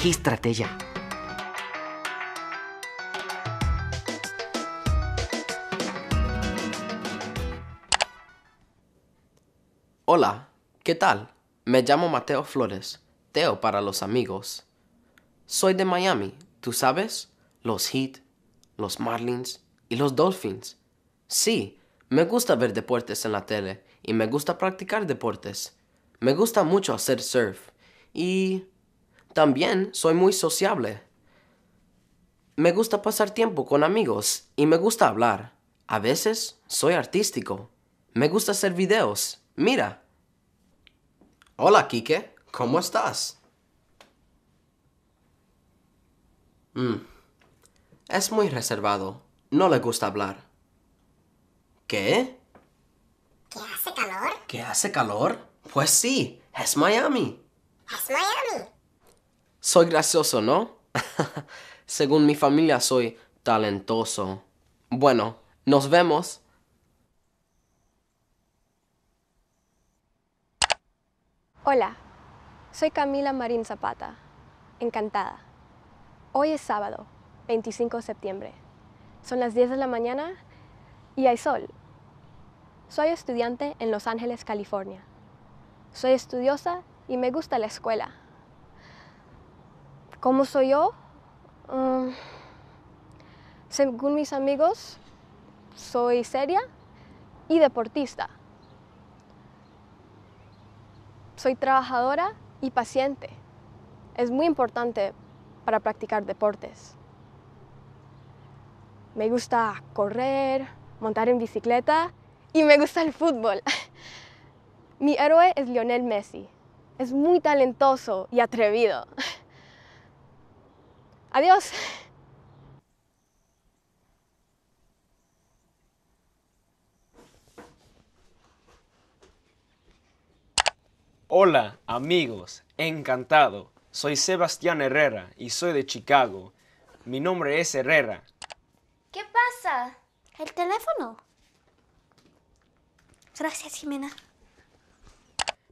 Regístrate ya. Hola, ¿qué tal? Me llamo Mateo Flores, Teo para los amigos. Soy de Miami, ¿tú sabes? Los Heat, los Marlins y los Dolphins. Sí, me gusta ver deportes en la tele y me gusta practicar deportes. Me gusta mucho hacer surf y también soy muy sociable. Me gusta pasar tiempo con amigos y me gusta hablar. A veces soy artístico. Me gusta hacer videos. Mira. Hola, Kike. ¿Cómo estás? Mm. Es muy reservado. No le gusta hablar. ¿Qué? ¿Qué hace calor? ¿Qué hace calor? Pues sí, es Miami. Es Miami. Soy gracioso, ¿no? Según mi familia soy talentoso. Bueno, nos vemos. Hola, soy Camila Marín Zapata. Encantada. Hoy es sábado, 25 de septiembre. Son las 10 de la mañana y hay sol. Soy estudiante en Los Ángeles, California. Soy estudiosa y me gusta la escuela cómo soy yo. Mm, según mis amigos, soy seria y deportista. Soy trabajadora y paciente. Es muy importante para practicar deportes. Me gusta correr, montar en bicicleta y me gusta el fútbol. Mi héroe es Lionel Messi. Es muy talentoso y atrevido. Adiós. Hola amigos, encantado. Soy Sebastián Herrera y soy de Chicago. Mi nombre es Herrera. ¿Qué pasa? El teléfono. Gracias, Jimena.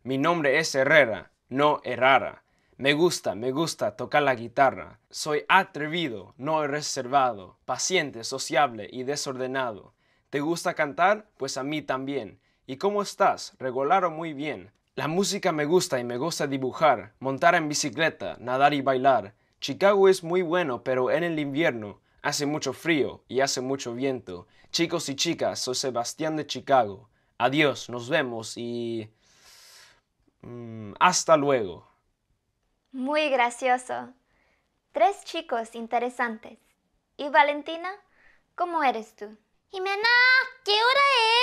Mi nombre es Herrera, no Herrara. Me gusta, me gusta tocar la guitarra. Soy atrevido, no reservado, paciente, sociable y desordenado. ¿Te gusta cantar? Pues a mí también. ¿Y cómo estás? Regular o muy bien. La música me gusta y me gusta dibujar, montar en bicicleta, nadar y bailar. Chicago es muy bueno, pero en el invierno hace mucho frío y hace mucho viento. Chicos y chicas, soy Sebastián de Chicago. Adiós, nos vemos y... Mm, hasta luego. Muy gracioso. Tres chicos interesantes. ¿Y Valentina? ¿Cómo eres tú? Jimena, ¿qué hora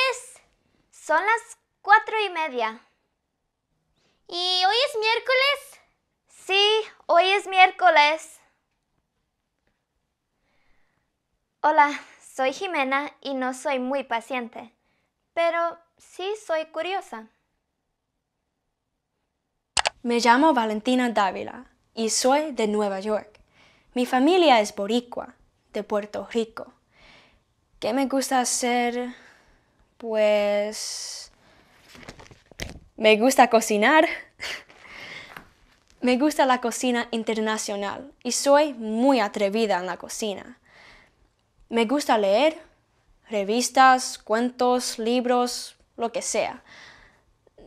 es? Son las cuatro y media. ¿Y hoy es miércoles? Sí, hoy es miércoles. Hola, soy Jimena y no soy muy paciente, pero sí soy curiosa. Me llamo Valentina Dávila y soy de Nueva York. Mi familia es boricua, de Puerto Rico. ¿Qué me gusta hacer? Pues... Me gusta cocinar. me gusta la cocina internacional y soy muy atrevida en la cocina. Me gusta leer revistas, cuentos, libros, lo que sea.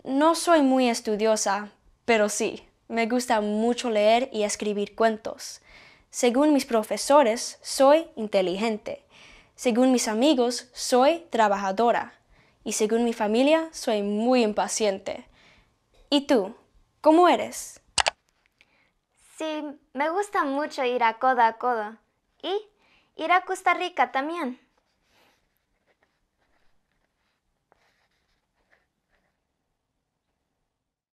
No soy muy estudiosa, pero sí, me gusta mucho leer y escribir cuentos. Según mis profesores, soy inteligente. Según mis amigos, soy trabajadora. Y según mi familia, soy muy impaciente. ¿Y tú? ¿Cómo eres? Sí, me gusta mucho ir a coda a coda. Y ir a Costa Rica también.